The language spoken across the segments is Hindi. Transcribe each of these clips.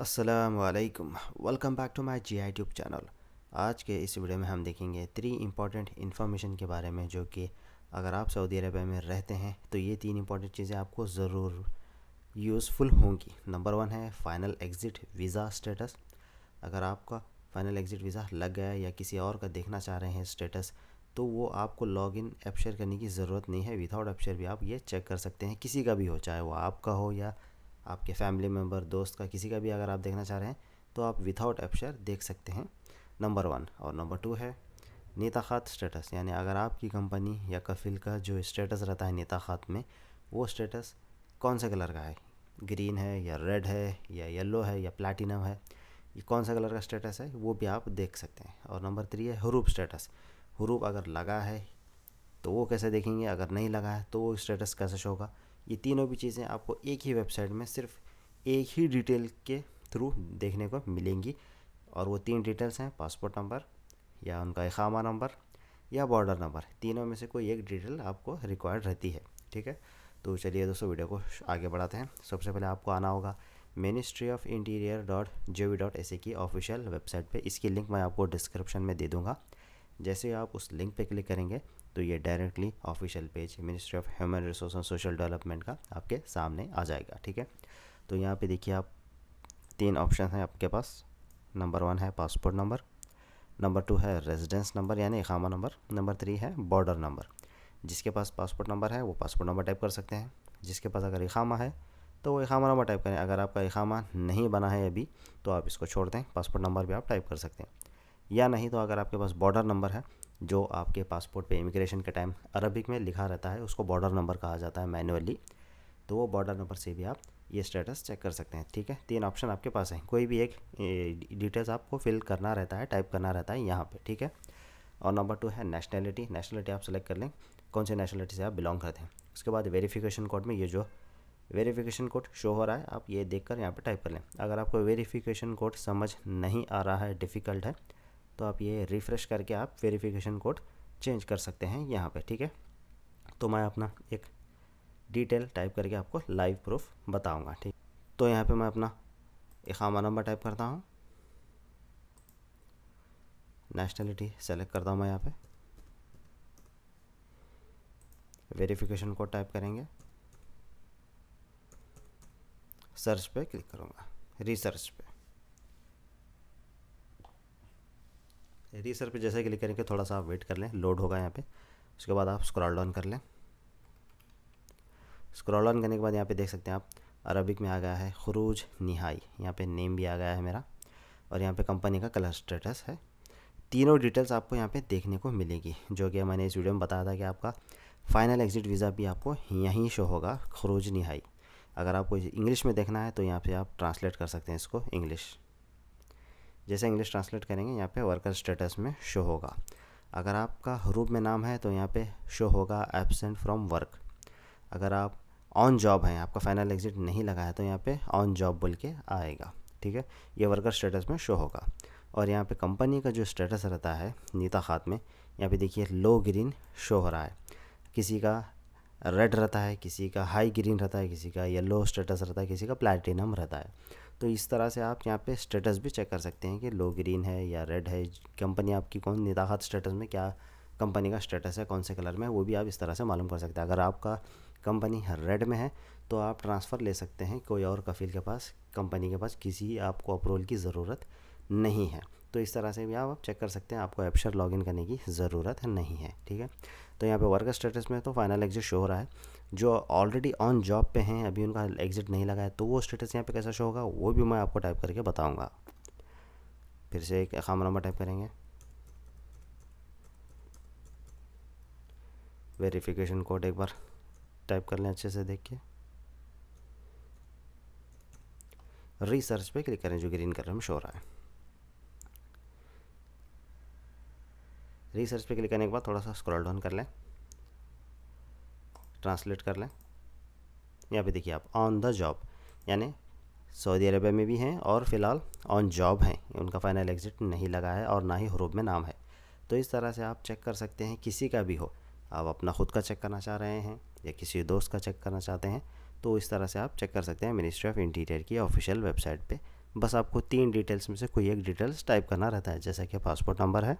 असलकम welcome back to my G I tube channel आज के इस वीडियो में हम देखेंगे थ्री इम्पॉर्टेंट इन्फॉर्मेशन के बारे में जो कि अगर आप सऊदी अरब में रहते हैं तो ये तीन इम्पॉर्टेंट चीज़ें आपको ज़रूर यूज़फुल होंगी नंबर वन है फ़ाइनल एग्ज़िट वीज़ा स्टेटस अगर आपका फ़ाइनल एग्ज़िट वीज़ा लग गया है या किसी और का देखना चाह रहे हैं स्टेटस तो वो आपको लॉग इन एप करने की ज़रूरत नहीं है विदाउट एपशेयर भी आप ये चेक कर सकते हैं किसी का भी हो चाहे वो आपका हो या आपके फैमिली मेम्बर दोस्त का किसी का भी अगर आप देखना चाह रहे हैं तो आप विदाउट एप्शर देख सकते हैं नंबर वन और नंबर टू है नेता खात स्टेटस यानी अगर आपकी कंपनी या कफिल का जो स्टेटस रहता है नेता खात में वो स्टेटस कौन सा कलर का है ग्रीन है या रेड है या येलो है या प्लैटिनम है ये कौन सा कलर का स्टेटस है वो भी आप देख सकते हैं और नंबर थ्री है हरूप स्टेटस हरूप अगर लगा है तो वो कैसे देखेंगे अगर नहीं लगा है तो वो स्टेटस कैसे शो होगा ये तीनों भी चीज़ें आपको एक ही वेबसाइट में सिर्फ एक ही डिटेल के थ्रू देखने को मिलेंगी और वो तीन डिटेल्स हैं पासपोर्ट नंबर या उनका इकामा नंबर या बॉर्डर नंबर तीनों में से कोई एक डिटेल आपको रिक्वायर्ड रहती है ठीक है तो चलिए दोस्तों वीडियो को आगे बढ़ाते हैं सबसे पहले आपको आना होगा ministry of interior dot V dot S की ऑफिशियल वेबसाइट पे इसकी लिंक मैं आपको डिस्क्रिप्शन में दे दूँगा जैसे आप उस लिंक पे क्लिक करेंगे तो ये directly official page ministry of human resource and social development का आपके सामने आ जाएगा ठीक है तो यहाँ पे देखिए आप तीन ऑप्शन हैं आपके पास नंबर वन है पासपोर्ट नंबर नंबर टू है रेजिडेंस नंबर यानी इकामा नंबर नंबर थ्री है बॉर्डर नंबर जिसके पास पासपोर्ट नंबर है वो पासपोर्ट नंबर टाइप कर सकते हैं जिसके पास अगर इकामा है तो वो इकामा नंबर टाइप करें अगर आपका इकामा नहीं बना है अभी तो आप इसको छोड़ दें पासपोर्ट नंबर भी आप टाइप कर सकते हैं या नहीं तो अगर आपके पास बॉर्डर नंबर है जो आपके पासपोर्ट पे इमिग्रेशन के टाइम अरबिक में लिखा रहता है उसको बॉर्डर नंबर कहा जाता है मैनुअली तो वो बॉर्डर नंबर से भी आप ये स्टेटस चेक कर सकते हैं ठीक है तीन ऑप्शन आपके पास हैं कोई भी एक डिटेल्स आपको फिल करना रहता है टाइप करना रहता है यहाँ पर ठीक है और नंबर टू है नेशनैलिटी नेशनैलिटी आप सेलेक्ट कर लें कौन से नेशनैलिटी से आप बिलोंग करते हैं उसके बाद वेरीफिकेशन कोड में ये जो वेरीफिकेशन कोड शो हो रहा है आप ये देखकर यहाँ पे टाइप कर लें अगर आपको वेरीफिकेशन कोड समझ नहीं आ रहा है डिफ़िकल्ट है तो आप ये रिफ़्रेश करके आप वेरिफिकेशन कोड चेंज कर सकते हैं यहाँ पे ठीक है तो मैं अपना एक डिटेल टाइप करके आपको लाइव प्रूफ बताऊँगा ठीक तो यहाँ पे मैं अपना इकामा नंबर टाइप करता हूँ नेशनलिटी सेलेक्ट करता हूँ मैं यहाँ पे वेरिफिकेशन कोड टाइप करेंगे सर्च पे क्लिक करूँगा रिसर्च पे रीसर पे जैसे क्लिक करेंगे थोड़ा सा आप वेट कर लें लोड होगा यहाँ पे उसके बाद आप स्क्रॉल डाउन कर लें स्क्रॉल डाउन करने के बाद यहाँ पे देख सकते हैं आप अरबिक में आ गया है खरूज निहाई यहाँ पे नेम भी आ गया है मेरा और यहाँ पे कंपनी का कलर स्टेटस है तीनों डिटेल्स आपको यहाँ पे देखने को मिलेगी जो कि मैंने इस वीडियो में बताया था कि आपका फाइनल एग्जिट वीज़ा भी आपको यहीं शो होगा खरूज निहाई अगर आपको इंग्लिश में देखना है तो यहाँ पे आप ट्रांसलेट कर सकते हैं इसको इंग्लिश जैसे इंग्लिश ट्रांसलेट करेंगे यहाँ पे वर्कर स्टेटस में शो होगा अगर आपका हरूप में नाम है तो यहाँ पे शो होगा एबसेंट फ्रॉम वर्क अगर आप ऑन जॉब हैं आपका फाइनल एग्जिट नहीं लगा है तो यहाँ पे ऑन जॉब बोल के आएगा ठीक है ये वर्कर स्टेटस में शो होगा और यहाँ पे कंपनी का जो स्टेटस रहता है नीता खात में यहाँ पे देखिए लो ग्रीन शो हो रहा है किसी का रेड रहता है किसी का हाई ग्रीन रहता है किसी का येलो स्टेटस रहता है किसी का प्लैटिनम रहता है तो इस तरह से आप यहाँ पे स्टेटस भी चेक कर सकते हैं कि लो ग्रीन है या रेड है कंपनी आपकी कौन निदाहत स्टेटस में क्या कंपनी का स्टेटस है कौन से कलर में वो भी आप इस तरह से मालूम कर सकते हैं अगर आपका कंपनी रेड में है तो आप ट्रांसफ़र ले सकते हैं कोई और कफील के पास कंपनी के पास किसी आपको अप्रूवल की ज़रूरत नहीं है तो इस तरह से भी आप चेक कर सकते हैं आपको एप्शर लॉगिन करने की ज़रूरत नहीं है ठीक है तो यहाँ पे वर्क स्टेटस में तो फाइनल एग्जिट शो हो रहा है जो ऑलरेडी ऑन जॉब पे हैं अभी उनका एग्जिट नहीं लगा है तो वो स्टेटस यहाँ पे कैसा शो होगा वो भी मैं आपको टाइप करके बताऊँगा फिर से एक अकाम नंबर टाइप करेंगे वेरीफिकेशन कोड एक बार टाइप कर लें अच्छे से देख के रिसर्च पे क्लिक करें जो ग्रीन कलर में शो रहा है रिसर्च पे क्लिक करने के बाद थोड़ा सा स्क्रॉल डाउन कर लें ट्रांसलेट कर लें यहाँ पे देखिए आप ऑन द जॉब यानी सऊदी अरबिया में भी हैं और फ़िलहाल ऑन जॉब हैं उनका फ़ाइनल एग्ज़िट नहीं लगा है और ना ही हरूब में नाम है तो इस तरह से आप चेक कर सकते हैं किसी का भी हो आप अपना ख़ुद का चेक करना चाह रहे हैं या किसी दोस्त का चेक करना चाहते हैं तो इस तरह से आप चेक कर सकते हैं मिनिस्ट्री ऑफ इंटीरियर की ऑफिशियल वेबसाइट पे बस आपको तीन डिटेल्स में से कोई एक डिटेल्स टाइप करना रहता है जैसा कि पासपोर्ट नंबर है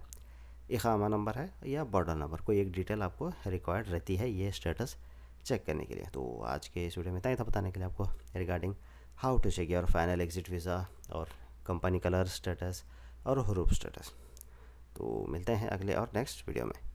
इकामा नंबर है या बॉर्डर नंबर कोई एक डिटेल आपको रिक्वायर्ड रहती है ये स्टेटस चेक करने के लिए तो आज के इस वीडियो में इतना ही था बताने के लिए आपको regarding how to check your final exit visa और कंपनी कलर स्टेटस और हरूप स्टेटस तो मिलते हैं अगले और नेक्स्ट वीडियो में